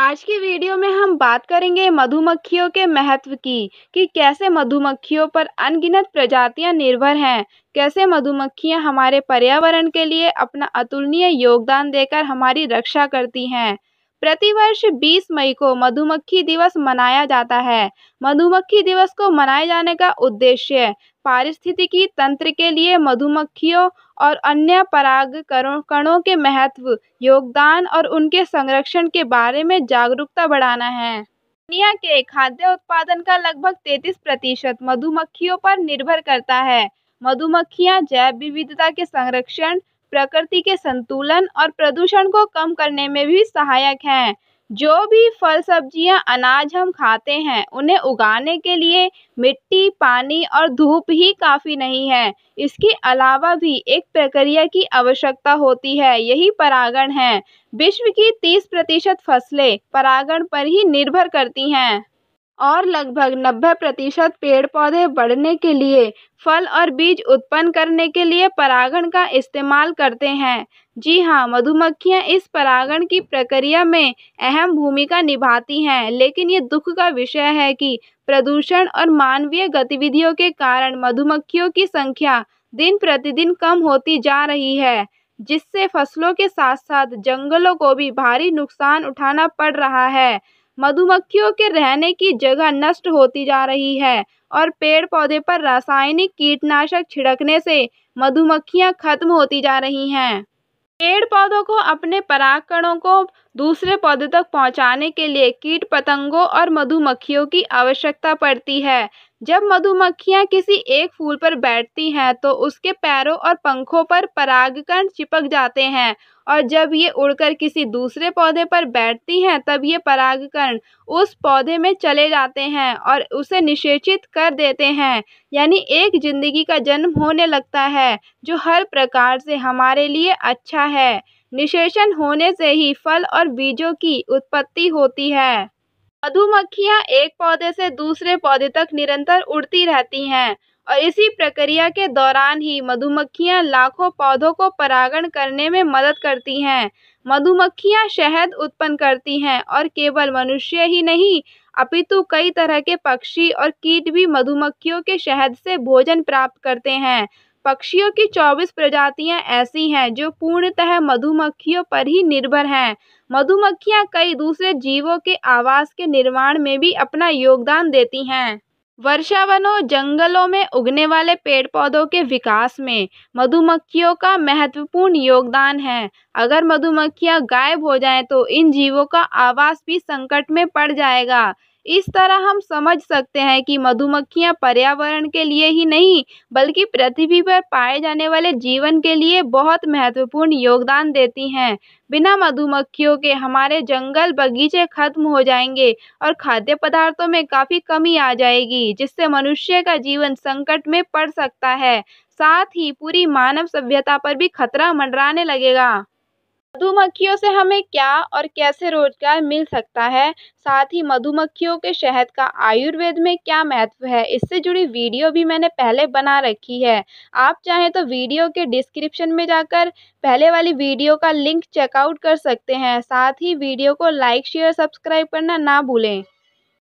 आज की वीडियो में हम बात करेंगे मधुमक्खियों के महत्व की कि कैसे मधुमक्खियों पर अनगिनत प्रजातियां निर्भर हैं कैसे मधुमक्खियां हमारे पर्यावरण के लिए अपना अतुलनीय योगदान देकर हमारी रक्षा करती हैं प्रतिवर्ष 20 मई को मधुमक्खी दिवस मनाया जाता है मधुमक्खी दिवस को मनाए जाने का उद्देश्य पारिस्थितिकी तंत्र के लिए मधुमक्खियों और अन्य पराग कणों के महत्व योगदान और उनके संरक्षण के बारे में जागरूकता बढ़ाना है दुनिया के खाद्य उत्पादन का लगभग 33 प्रतिशत मधुमक्खियों पर निर्भर करता है मधुमक्खियां जैव विविधता के संरक्षण प्रकृति के संतुलन और प्रदूषण को कम करने में भी सहायक हैं जो भी फल सब्जियां अनाज हम खाते हैं उन्हें उगाने के लिए मिट्टी पानी और धूप ही काफ़ी नहीं है इसके अलावा भी एक प्रक्रिया की आवश्यकता होती है यही परागण है विश्व की 30 प्रतिशत फसलें परागण पर ही निर्भर करती हैं और लगभग नब्बे प्रतिशत पेड़ पौधे बढ़ने के लिए फल और बीज उत्पन्न करने के लिए परागण का इस्तेमाल करते हैं जी हाँ मधुमक्खियाँ इस परागण की प्रक्रिया में अहम भूमिका निभाती हैं लेकिन ये दुख का विषय है कि प्रदूषण और मानवीय गतिविधियों के कारण मधुमक्खियों की संख्या दिन प्रतिदिन कम होती जा रही है जिससे फसलों के साथ साथ जंगलों को भी भारी नुकसान उठाना पड़ रहा है मधुमक्खियों के रहने की जगह नष्ट होती जा रही है और पेड़ पौधे पर रासायनिक कीटनाशक छिड़कने से मधुमक्खियां खत्म होती जा रही हैं पेड़ पौधों को अपने परागकणों को दूसरे पौधे तक पहुंचाने के लिए कीट पतंगों और मधुमक्खियों की आवश्यकता पड़ती है जब मधुमक्खियां किसी एक फूल पर बैठती हैं तो उसके पैरों और पंखों पर परागकण चिपक जाते हैं और जब ये उड़कर किसी दूसरे पौधे पर बैठती हैं तब ये परागकण उस पौधे में चले जाते हैं और उसे निषेचित कर देते हैं यानी एक जिंदगी का जन्म होने लगता है जो हर प्रकार से हमारे लिए अच्छा है निषेचन होने से ही फल और बीजों की उत्पत्ति होती है मधुमक्खियाँ एक पौधे से दूसरे पौधे तक निरंतर उड़ती रहती हैं और इसी प्रक्रिया के दौरान ही मधुमक्खियाँ लाखों पौधों को परागण करने में मदद करती हैं मधुमक्खियाँ शहद उत्पन्न करती हैं और केवल मनुष्य ही नहीं अपितु कई तरह के पक्षी और कीट भी मधुमक्खियों के शहद से भोजन प्राप्त करते हैं पक्षियों की चौबीस प्रजातियां ऐसी हैं जो पूर्णतः मधुमक्खियों पर ही निर्भर हैं मधुमक्खियां कई दूसरे जीवों के आवास के निर्माण में भी अपना योगदान देती हैं वर्षा वनों जंगलों में उगने वाले पेड़ पौधों के विकास में मधुमक्खियों का महत्वपूर्ण योगदान है अगर मधुमक्खियां गायब हो जाएं तो इन जीवों का आवास भी संकट में पड़ जाएगा इस तरह हम समझ सकते हैं कि मधुमक्खियां पर्यावरण के लिए ही नहीं बल्कि पृथ्वी पर पाए जाने वाले जीवन के लिए बहुत महत्वपूर्ण योगदान देती हैं बिना मधुमक्खियों के हमारे जंगल बगीचे खत्म हो जाएंगे और खाद्य पदार्थों में काफ़ी कमी आ जाएगी जिससे मनुष्य का जीवन संकट में पड़ सकता है साथ ही पूरी मानव सभ्यता पर भी खतरा मंडराने लगेगा मधुमक्खियों से हमें क्या और कैसे रोजगार मिल सकता है साथ ही मधुमक्खियों के शहद का आयुर्वेद में क्या महत्व है इससे जुड़ी वीडियो भी मैंने पहले बना रखी है आप चाहें तो वीडियो के डिस्क्रिप्शन में जाकर पहले वाली वीडियो का लिंक चेकआउट कर सकते हैं साथ ही वीडियो को लाइक शेयर सब्सक्राइब करना ना भूलें